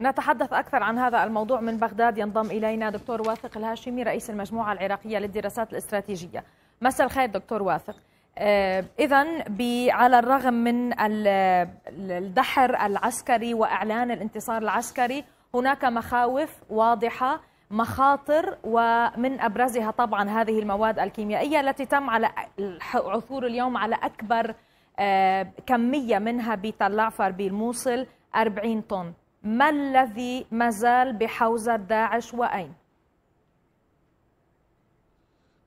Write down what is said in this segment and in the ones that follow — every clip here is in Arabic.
نتحدث أكثر عن هذا الموضوع من بغداد ينضم إلينا دكتور واثق الهاشمي رئيس المجموعة العراقية للدراسات الاستراتيجية مساء الخير دكتور واثق آه، إذا على الرغم من الدحر العسكري وإعلان الانتصار العسكري هناك مخاوف واضحة مخاطر ومن أبرزها طبعا هذه المواد الكيميائية التي تم على عثور اليوم على أكبر آه، كمية منها بتلعفر بالموصل 40 طن ما الذي ما زال بحوزة داعش وأين؟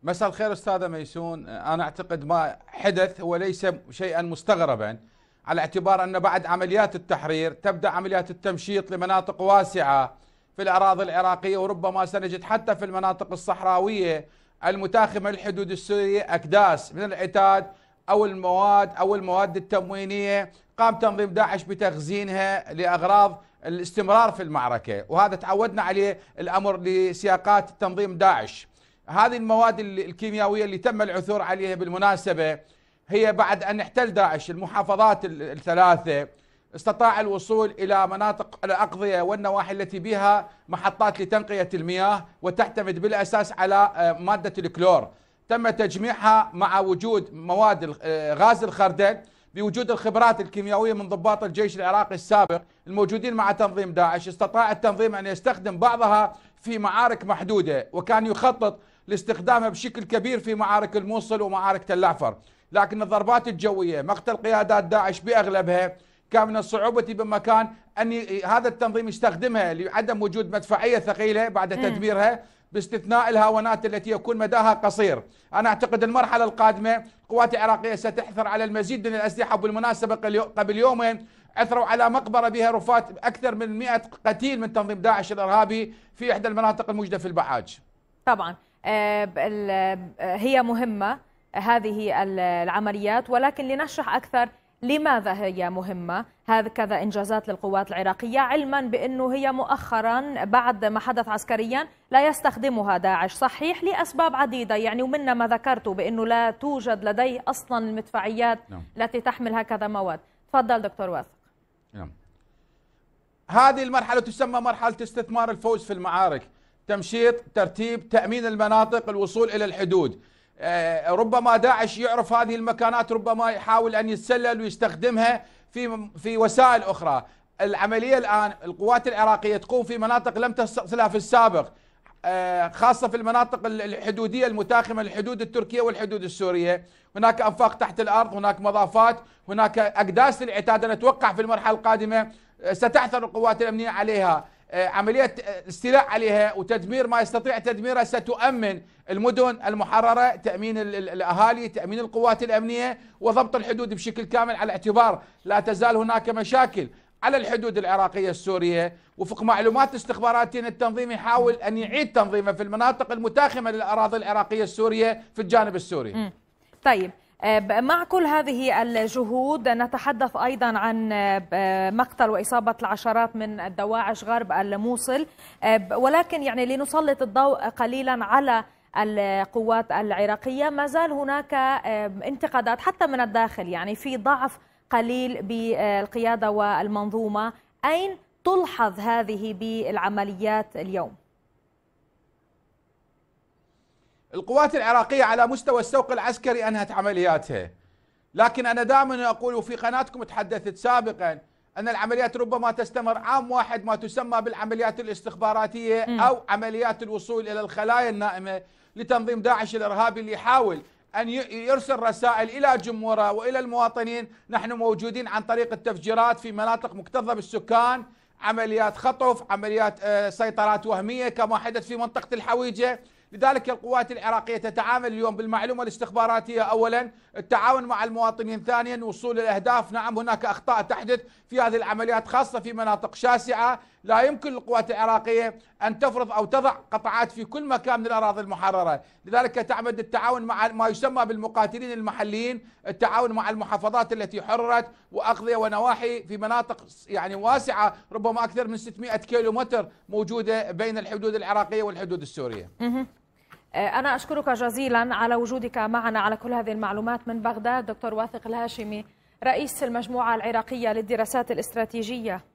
مساء الخير أستاذة ميسون أنا أعتقد ما حدث هو ليس شيئا مستغربا على اعتبار أن بعد عمليات التحرير تبدأ عمليات التمشيط لمناطق واسعة في الأراضي العراقية وربما سنجد حتى في المناطق الصحراوية المتاخمة للحدود السورية أكداس من العتاد أو المواد أو المواد التموينية قام تنظيم داعش بتخزينها لأغراض الاستمرار في المعركة وهذا تعودنا عليه الأمر لسياقات تنظيم داعش هذه المواد الكيميائية اللي تم العثور عليها بالمناسبة هي بعد أن احتل داعش المحافظات الثلاثة استطاع الوصول إلى مناطق الأقضية والنواحي التي بها محطات لتنقية المياه وتعتمد بالأساس على آه، مادة الكلور تم تجميعها مع وجود مواد آه، غاز الخردل بوجود الخبرات الكيميائية من ضباط الجيش العراقي السابق الموجودين مع تنظيم داعش استطاع التنظيم أن يستخدم بعضها في معارك محدودة وكان يخطط لاستخدامها بشكل كبير في معارك الموصل ومعارك تلافر لكن الضربات الجوية مقتل قيادات داعش بأغلبها كان من الصعوبة بمكان أن هذا التنظيم يستخدمها لعدم وجود مدفعية ثقيلة بعد تدميرها باستثناء الهاونات التي يكون مداها قصير أنا أعتقد المرحلة القادمة القوات العراقية ستحثر على المزيد من الأسلحة وبالمناسبة قبل يومين عثروا على مقبرة بها رفات أكثر من 100 قتيل من تنظيم داعش الإرهابي في إحدى المناطق الموجودة في البعاج طبعا آه، آه، هي مهمة هذه العمليات ولكن لنشرح أكثر لماذا هي مهمة هكذا إنجازات للقوات العراقية علما بأنه هي مؤخرا بعد ما حدث عسكريا لا يستخدمها داعش صحيح لأسباب عديدة يعني ومن ما ذكرته بأنه لا توجد لديه أصلا المدفعيات نعم. التي تحمل هكذا مواد تفضل دكتور واثق نعم. هذه المرحلة تسمى مرحلة استثمار الفوز في المعارك تمشيط ترتيب تأمين المناطق الوصول إلى الحدود آه، ربما داعش يعرف هذه المكانات ربما يحاول ان يتسلل ويستخدمها في في وسائل اخرى العمليه الان القوات العراقيه تقوم في مناطق لم تصلها في السابق آه، خاصه في المناطق الحدوديه المتاخمه الحدود التركيه والحدود السوريه، هناك انفاق تحت الارض، هناك مضافات، هناك اقداس للعتاد، انا اتوقع في المرحله القادمه آه، ستعثر القوات الامنيه عليها، آه، عملية الاستيلاء آه، عليها وتدمير ما يستطيع تدميره ستؤمن المدن المحررة تأمين الأهالي تأمين القوات الأمنية وضبط الحدود بشكل كامل على اعتبار لا تزال هناك مشاكل على الحدود العراقية السورية وفق معلومات استخباراتي التنظيم يحاول أن يعيد تنظيمه في المناطق المتاخمة للأراضي العراقية السورية في الجانب السوري طيب آه، مع كل هذه الجهود نتحدث ايضا عن آه، مقتل واصابه العشرات من الدواعش غرب الموصل آه، ولكن يعني لنسلط الضوء قليلا على القوات العراقيه ما زال هناك انتقادات حتى من الداخل يعني في ضعف قليل بالقياده والمنظومه اين تلحظ هذه بالعمليات اليوم القوات العراقية على مستوى السوق العسكري أنهت عملياتها لكن أنا دائما أقول وفي قناتكم تحدثت سابقا أن العمليات ربما تستمر عام واحد ما تسمى بالعمليات الاستخباراتية أو عمليات الوصول إلى الخلايا النائمة لتنظيم داعش الإرهابي اللي يحاول أن يرسل رسائل إلى جمهوره وإلى المواطنين نحن موجودين عن طريق التفجيرات في مناطق مكتظة بالسكان عمليات خطف عمليات آه، سيطرات وهمية كما حدث في منطقة الحويجة لذلك القوات العراقية تتعامل اليوم بالمعلومة الاستخباراتية أولا التعاون مع المواطنين ثانيا وصول الأهداف نعم هناك أخطاء تحدث في هذه العمليات خاصة في مناطق شاسعة لا يمكن للقوات العراقية أن تفرض أو تضع قطعات في كل مكان من الأراضي المحررة لذلك تعمد التعاون مع ما يسمى بالمقاتلين المحليين التعاون مع المحافظات التي حررت وأقضية ونواحي في مناطق يعني واسعة ربما أكثر من 600 كيلومتر موجودة بين الحدود العراقية والحدود السورية آه، أنا أشكرك جزيلا على وجودك معنا على كل هذه المعلومات من بغداد دكتور واثق الهاشمي رئيس المجموعة العراقية للدراسات الاستراتيجية